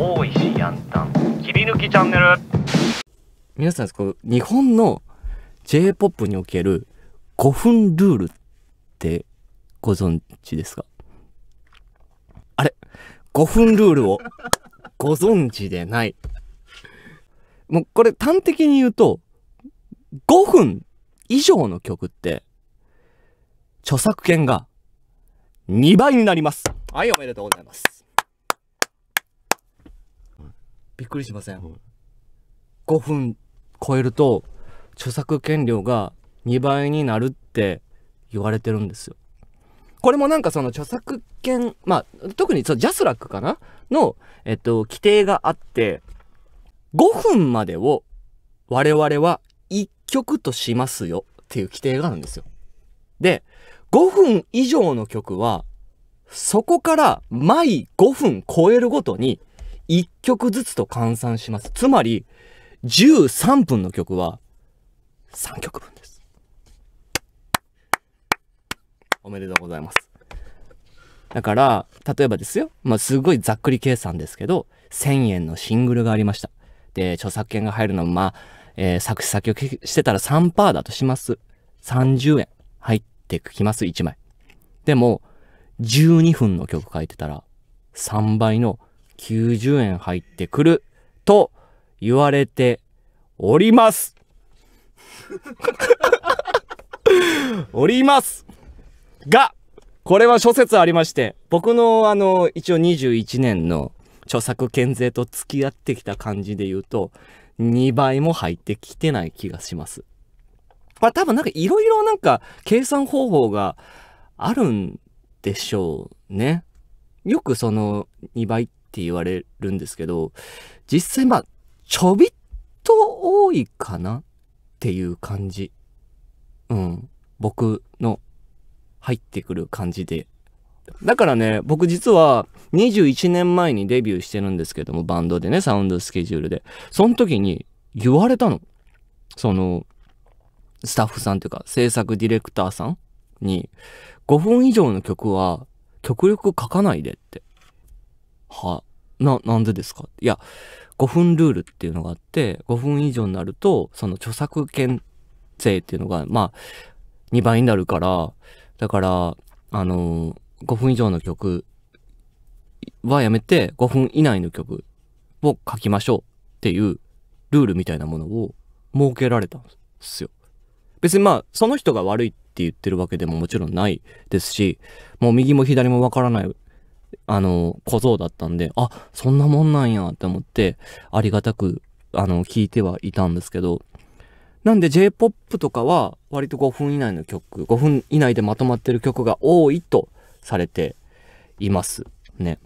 大石やんたん切り抜きチャンネル皆さんこ日本の J-POP における5分ルールってご存知ですかあれ ?5 分ルールを ご存知でない。もうこれ端的に言うと5分以上の曲って著作権が2倍になります。はい、おめでとうございます。びっくりしません、うん、5分超えると著作権料が2倍になるって言われてるんですよこれもなんかその著作権まあ特にそのジャスラックかなの、えっと、規定があって5分までを我々は1曲としますよっていう規定があるんですよ。で、5分以上の曲は、そこから毎5分超えるごとに1曲ずつと換算します。つまり、13分の曲は3曲分です。おめでとうございます。だから、例えばですよ。まあ、すごいざっくり計算ですけど、1000円のシングルがありました。で、著作権が入るのも、まあ、えー、作詞作曲してたら3%だとします。30円入ってきます、1枚。でも、12分の曲書いてたら、3倍の90円入ってくると言われております。おりますが、これは諸説ありまして、僕のあの、一応21年の著作権税と付き合ってきた感じで言うと、2倍も入ってきてない気がします。まあ多分なんかいろいろなんか計算方法があるんでしょうね。よくその2倍ってって言われるんですけど、実際まあ、ちょびっと多いかなっていう感じ。うん。僕の入ってくる感じで。だからね、僕実は21年前にデビューしてるんですけども、バンドでね、サウンドスケジュールで。その時に言われたの。その、スタッフさんというか、制作ディレクターさんに、5分以上の曲は極力書かないでっては、な、なんでですかいや、5分ルールっていうのがあって、5分以上になると、その著作権税っていうのが、まあ、2倍になるから、だから、あのー、5分以上の曲はやめて、5分以内の曲を書きましょうっていうルールみたいなものを設けられたんですよ。別にまあ、その人が悪いって言ってるわけでももちろんないですし、もう右も左もわからないあの、小僧だったんで、あ、そんなもんなんやって思って、ありがたく、あの、聞いてはいたんですけど、なんで J-POP とかは、割と5分以内の曲、5分以内でまとまってる曲が多いとされていますね。